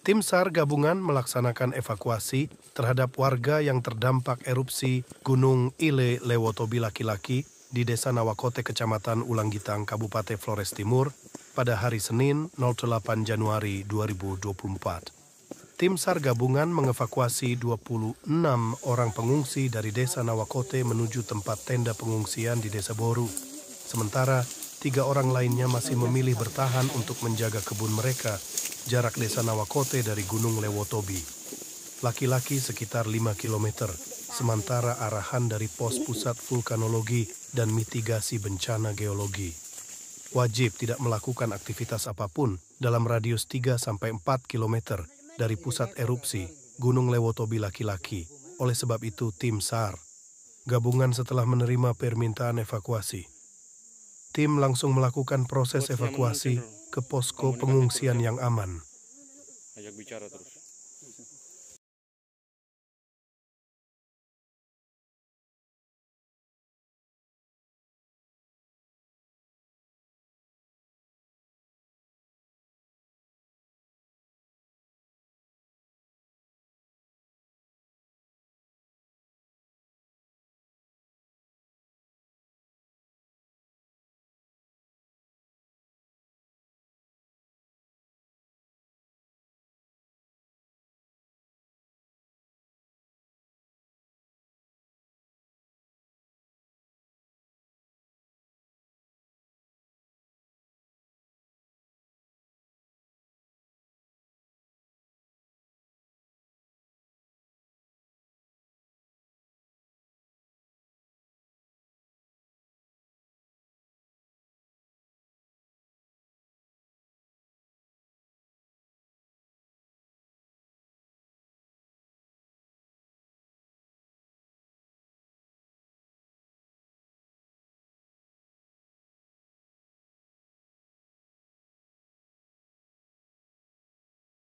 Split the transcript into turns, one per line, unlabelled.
tim SAR gabungan melaksanakan
evakuasi terhadap warga yang terdampak erupsi Gunung Ile Lewotobi Laki-Laki di Desa Nawakote, Kecamatan Ulanggitang, Kabupaten Flores Timur pada hari Senin 08 Januari 2024. Tim SAR gabungan mengevakuasi 26 orang pengungsi dari Desa Nawakote menuju tempat tenda pengungsian di Desa Boru. Sementara, tiga orang lainnya masih memilih bertahan untuk menjaga kebun mereka jarak desa Nawakote dari Gunung Lewotobi. Laki-laki sekitar 5 km, sementara arahan dari pos pusat vulkanologi dan mitigasi bencana geologi. Wajib tidak melakukan aktivitas apapun dalam radius 3-4 km dari pusat erupsi Gunung Lewotobi laki-laki. Oleh sebab itu, tim SAR gabungan setelah menerima permintaan evakuasi tim langsung melakukan proses evakuasi ke
posko pengungsian yang aman. Ajak bicara terus.